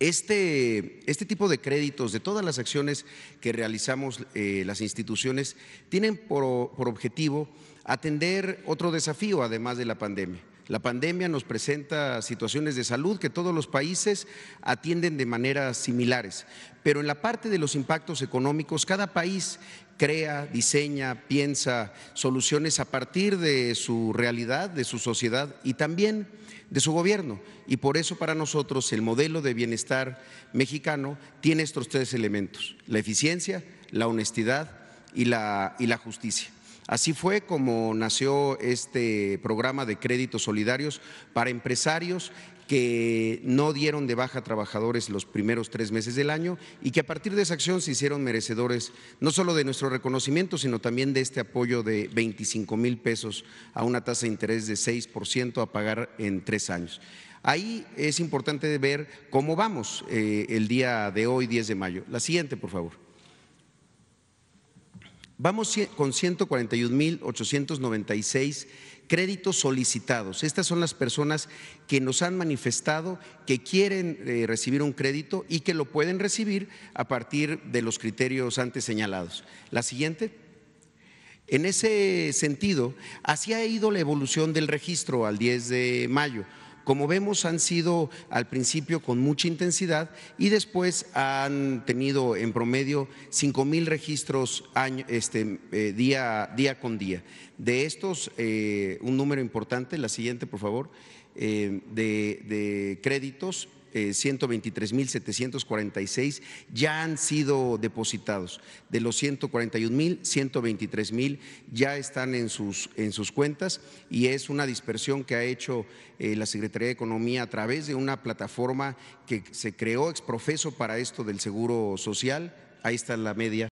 Este, este, tipo de créditos, de todas las acciones que realizamos eh, las instituciones, tienen por objetivo atender otro desafío, además de la pandemia la pandemia nos presenta situaciones de salud que todos los países atienden de maneras similares, pero en la parte de los impactos económicos, cada país crea, diseña, piensa soluciones a partir de su realidad, de su sociedad y también de su gobierno. Y por eso para nosotros el modelo de bienestar mexicano tiene estos tres elementos, la eficiencia, la honestidad y la, la justicia. Así fue como nació este programa de créditos solidarios para empresarios que no dieron de baja a trabajadores los primeros tres meses del año y que a partir de esa acción se hicieron merecedores no solo de nuestro reconocimiento, sino también de este apoyo de 25 mil pesos a una tasa de interés de 6 a pagar en tres años. Ahí es importante ver cómo vamos eh, el día de hoy, 10 de mayo. La siguiente, por favor. Vamos con 141.896 créditos solicitados. Estas son las personas que nos han manifestado que quieren eh, recibir un crédito y que lo pueden recibir a partir de los criterios antes señalados. La siguiente. En ese sentido, así ha ido la evolución del registro al 10 de mayo. Como vemos, han sido al principio con mucha intensidad y después han tenido en promedio cinco mil registros año, este, eh, día, día con día. De estos, eh, un número importante, la siguiente, por favor, eh, de, de créditos 123.746 eh, ya han sido depositados. De los 123 mil ya están en sus, en sus cuentas y es una dispersión que ha hecho eh, la Secretaría de Economía a través de una plataforma que se creó exprofeso para esto del Seguro Social. Ahí está la media.